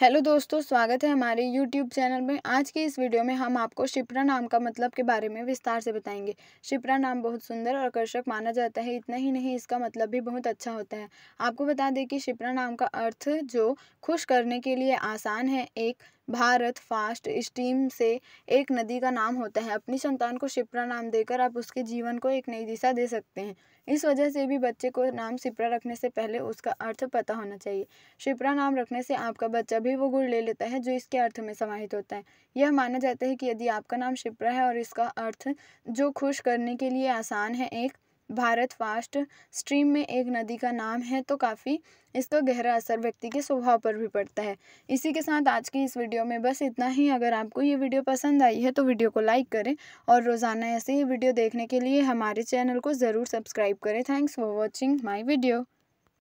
hello दोस्तों स्वागत है हमारे यूट्यूब चैनल में आज की इस वीडियो में हम आपको शिप्रा नाम का मतलब के बारे में विस्तार से बताएंगे शिप्रा नाम बहुत सुंदर और आकर्षक माना जाता है इतना ही नहीं इसका मतलब भी बहुत अच्छा होता है आपको बता दें कि शिप्रा नाम का अर्थ जो खुश करने के लिए आसान है एक भारत फास्ट स्टीम से एक नदी का नाम होता है अपनी संतान को शिप्रा नाम देकर आप उसके जीवन को एक नई दिशा दे सकते हैं इस वजह से भी बच्चे को नाम शिप्रा रखने से पहले उसका अर्थ पता होना चाहिए शिप्रा नाम रखने से आपका बच्चा भी वो गुण ले लेता है जो इसके अर्थ में समाहित होता है यह माना जाता है कि यदि आपका नाम शिप्रा है और इसका अर्थ जो खुश करने के लिए आसान है एक भारत फास्ट स्ट्रीम में एक नदी का नाम है तो काफ़ी इसका गहरा असर व्यक्ति के स्वभाव पर भी पड़ता है इसी के साथ आज की इस वीडियो में बस इतना ही अगर आपको ये वीडियो पसंद आई है तो वीडियो को लाइक करें और रोज़ाना ऐसे ही वीडियो देखने के लिए हमारे चैनल को ज़रूर सब्सक्राइब करें thanks for watching my video